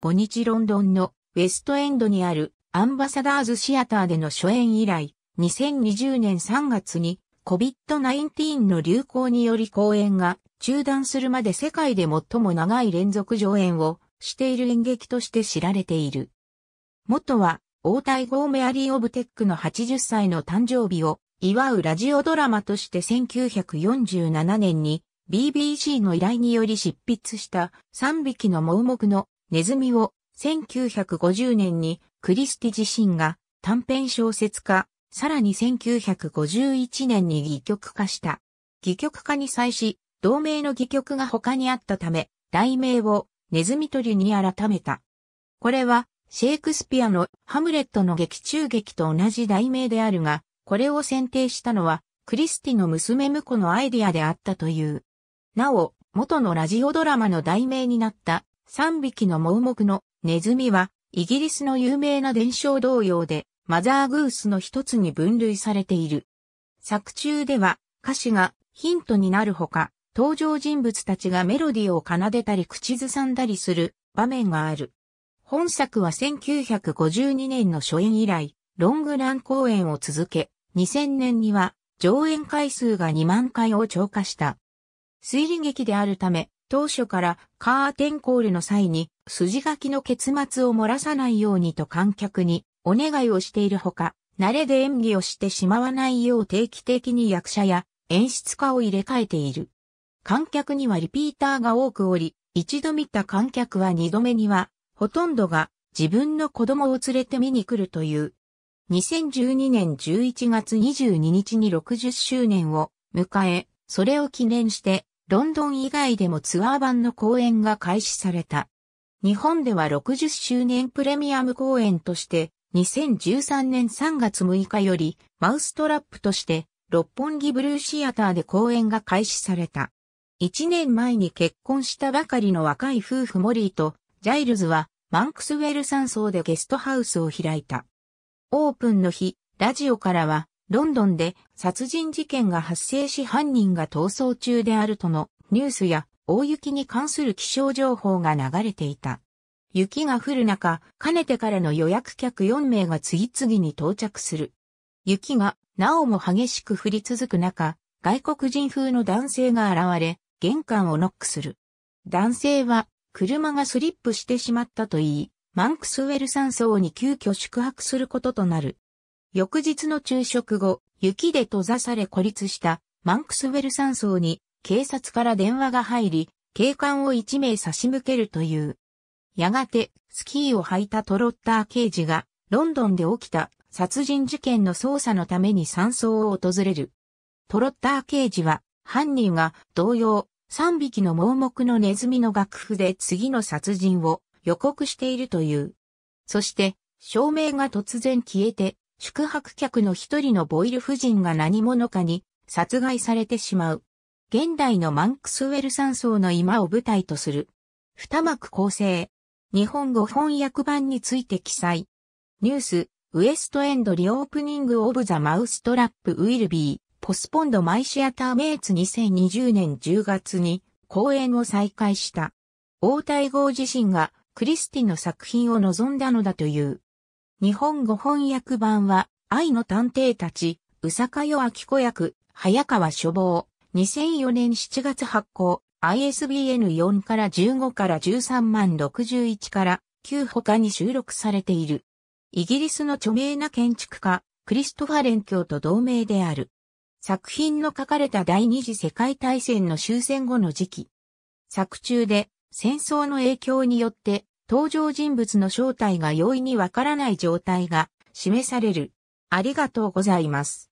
5日ロンドンのウェストエンドにあるアンバサダーズシアターでの初演以来、2020年3月に COVID-19 の流行により公演が中断するまで世界で最も長い連続上演をしている演劇として知られている。元は、大太ー・メアリー・オブテックの80歳の誕生日を祝うラジオドラマとして1947年に BBC の依頼により執筆した3匹の盲目のネズミを1950年にクリスティ自身が短編小説化、さらに1951年に戯曲化した。戯曲化に際し、同名の戯曲が他にあったため、題名をネズミ取りに改めた。これは、シェイクスピアのハムレットの劇中劇と同じ題名であるが、これを選定したのは、クリスティの娘婿のアイディアであったという。なお、元のラジオドラマの題名になった三匹の盲目のネズミは、イギリスの有名な伝承同様で、マザーグースの一つに分類されている。作中では、歌詞がヒントになるほか、登場人物たちがメロディーを奏でたり口ずさんだりする場面がある。本作は1952年の初演以来、ロングラン公演を続け、2000年には上演回数が2万回を超過した。推理劇であるため、当初からカーテンコールの際に筋書きの結末を漏らさないようにと観客にお願いをしているほか、慣れで演技をしてしまわないよう定期的に役者や演出家を入れ替えている。観客にはリピーターが多くおり、一度見た観客は二度目には、ほとんどが自分の子供を連れて見に来るという。2012年11月22日に60周年を迎え、それを記念してロンドン以外でもツアー版の公演が開始された。日本では60周年プレミアム公演として、2013年3月6日より、マウストラップとして、六本木ブルーシアターで公演が開始された。1年前に結婚したばかりの若い夫婦モリーと、ジャイルズは、マンクスウェル山荘でゲストハウスを開いた。オープンの日、ラジオからは、ロンドンで殺人事件が発生し犯人が逃走中であるとのニュースや大雪に関する気象情報が流れていた。雪が降る中、かねてからの予約客4名が次々に到着する。雪がなおも激しく降り続く中、外国人風の男性が現れ、玄関をノックする。男性は車がスリップしてしまったと言い、マンクスウェル山荘に急遽宿泊することとなる。翌日の昼食後、雪で閉ざされ孤立したマンクスウェル山荘に警察から電話が入り、警官を一名差し向けるという。やがて、スキーを履いたトロッター刑事が、ロンドンで起きた殺人事件の捜査のために山荘を訪れる。トロッター刑事は、犯人が同様、3匹の盲目のネズミの楽譜で次の殺人を予告しているという。そして、照明が突然消えて、宿泊客の一人のボイル夫人が何者かに殺害されてしまう。現代のマンクスウェル山荘の今を舞台とする。二幕構成。日本語翻訳版について記載。ニュース、ウエストエンドリオープニングオブザマウストラップウィルビー、ポスポンドマイシアターメイツ2020年10月に公演を再開した。大体号自身がクリスティの作品を望んだのだという。日本語翻訳版は、愛の探偵たち、うさかよあきこ役、早川処房、2004年7月発行、ISBN4 から15から13万61から9他に収録されている。イギリスの著名な建築家、クリストファレン教と同盟である。作品の書かれた第二次世界大戦の終戦後の時期。作中で戦争の影響によって登場人物の正体が容易にわからない状態が示される。ありがとうございます。